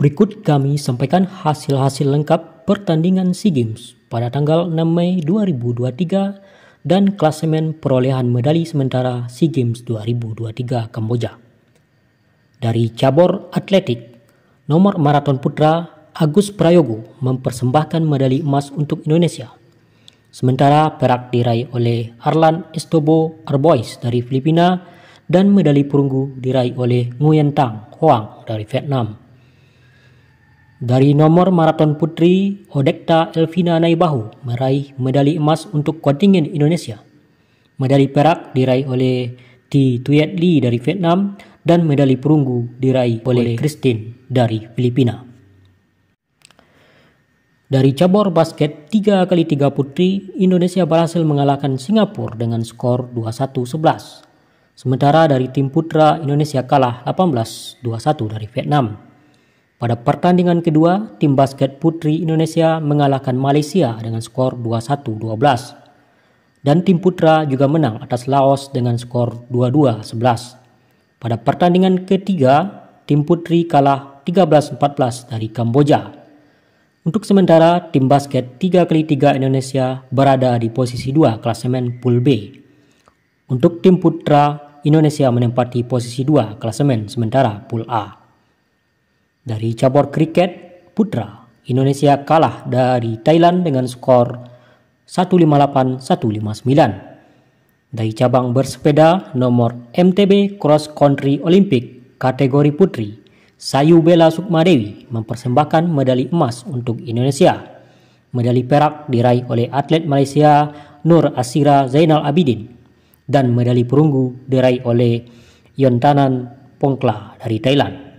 Berikut kami sampaikan hasil-hasil lengkap pertandingan SEA Games pada tanggal 6 Mei 2023 dan klasemen perolehan medali sementara SEA Games 2023 Kamboja. Dari cabur atletik, nomor maraton putra Agus Prayogo mempersembahkan medali emas untuk Indonesia. Sementara perak diraih oleh Arlan Estobo Arbois dari Filipina dan medali perunggu diraih oleh Nguyen Tang Hoang dari Vietnam. Dari nomor maraton putri, Odekta Elvina Naibahu meraih medali emas untuk kontingen Indonesia. Medali perak diraih oleh Ti Tuyet Li dari Vietnam dan medali perunggu diraih oleh Christine dari Filipina. Dari cabur basket 3 kali 3 putri, Indonesia berhasil mengalahkan Singapura dengan skor 21-11. Sementara dari tim putra, Indonesia kalah 18-21 dari Vietnam. Pada pertandingan kedua, tim basket putri Indonesia mengalahkan Malaysia dengan skor 21-12. Dan tim putra juga menang atas Laos dengan skor 22-11. Pada pertandingan ketiga, tim putri kalah 13-14 dari Kamboja. Untuk sementara, tim basket 3x3 Indonesia berada di posisi 2 klasemen Pool B. Untuk tim putra, Indonesia menempati posisi 2 klasemen sementara Pool A. Dari cabur kriket putra, Indonesia kalah dari Thailand dengan skor 158-159. Dari cabang bersepeda nomor MTB Cross Country Olympic kategori putri, Sayu Sukma Sukmadewi mempersembahkan medali emas untuk Indonesia. Medali perak diraih oleh atlet Malaysia Nur Asira Zainal Abidin dan medali perunggu diraih oleh Yontanan Pongkla dari Thailand.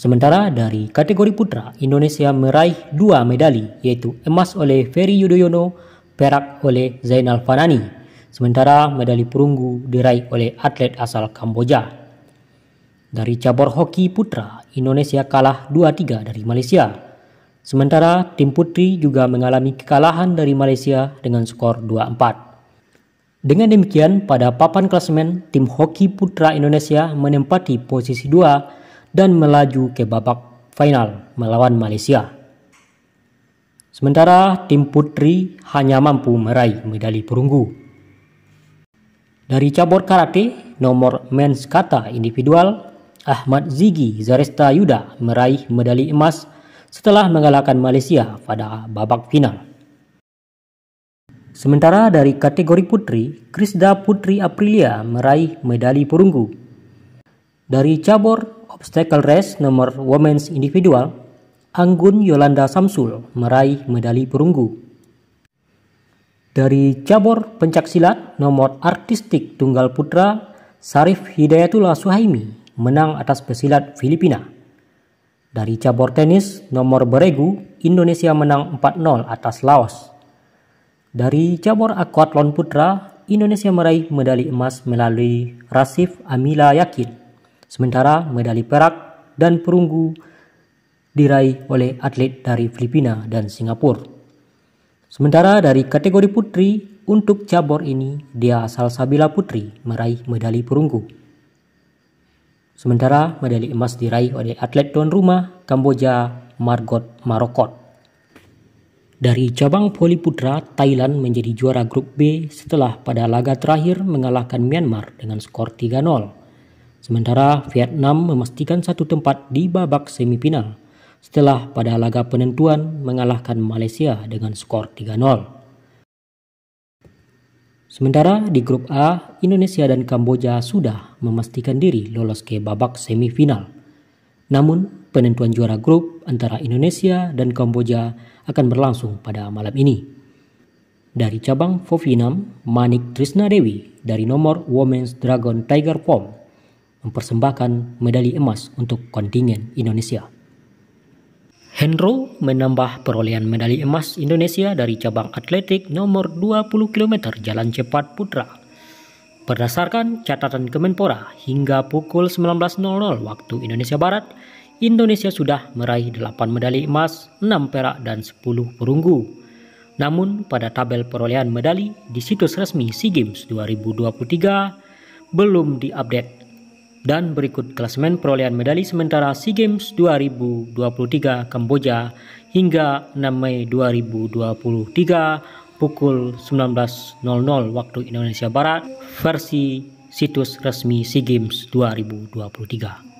Sementara dari kategori putra, Indonesia meraih dua medali, yaitu emas oleh Ferry Yudhoyono, perak oleh Zainal Fanani. Sementara medali perunggu diraih oleh atlet asal Kamboja. Dari cabur hoki putra, Indonesia kalah 2-3 dari Malaysia. Sementara tim putri juga mengalami kekalahan dari Malaysia dengan skor 2-4. Dengan demikian, pada papan klasemen, tim hoki putra Indonesia menempati posisi 2 dan melaju ke babak final melawan Malaysia. Sementara tim putri hanya mampu meraih medali perunggu. Dari cabur karate nomor men's kata individual, Ahmad Zigi Zaresta Yuda meraih medali emas setelah mengalahkan Malaysia pada babak final. Sementara dari kategori putri, Krisda Putri Aprilia meraih medali perunggu. Dari cabur obstacle race nomor women's individual, Anggun Yolanda Samsul meraih medali perunggu. Dari cabur pencak silat nomor artistik tunggal putra, Sarif Hidayatullah Suhaimi menang atas pesilat Filipina. Dari cabur tenis nomor beregu, Indonesia menang 4-0 atas Laos. Dari cabur aquathlon putra, Indonesia meraih medali emas melalui Rasif Amila Yakin. Sementara medali perak dan perunggu diraih oleh atlet dari Filipina dan Singapura. Sementara dari kategori putri, untuk cabur ini dia asal Sabila Putri meraih medali perunggu. Sementara medali emas diraih oleh atlet tuan rumah Kamboja Margot Marokot. Dari cabang voli putra, Thailand menjadi juara grup B setelah pada laga terakhir mengalahkan Myanmar dengan skor 3-0. Sementara Vietnam memastikan satu tempat di babak semifinal setelah pada laga penentuan mengalahkan Malaysia dengan skor 3-0. Sementara di grup A, Indonesia dan Kamboja sudah memastikan diri lolos ke babak semifinal. Namun, penentuan juara grup antara Indonesia dan Kamboja akan berlangsung pada malam ini. Dari cabang Fofinam, Manik Trisna Dewi dari nomor Women's Dragon Tiger Form mempersembahkan medali emas untuk kontingen Indonesia. Hendro menambah perolehan medali emas Indonesia dari cabang atletik nomor 20 km jalan cepat putra. Berdasarkan catatan Kemenpora, hingga pukul 19.00 waktu Indonesia Barat, Indonesia sudah meraih 8 medali emas, 6 perak, dan 10 perunggu. Namun, pada tabel perolehan medali di situs resmi SEA Games 2023, belum diupdate dan berikut klasemen perolehan medali sementara SEA Games 2023 Kamboja hingga 6 Mei 2023 pukul 19.00 waktu Indonesia Barat versi situs resmi SEA Games 2023.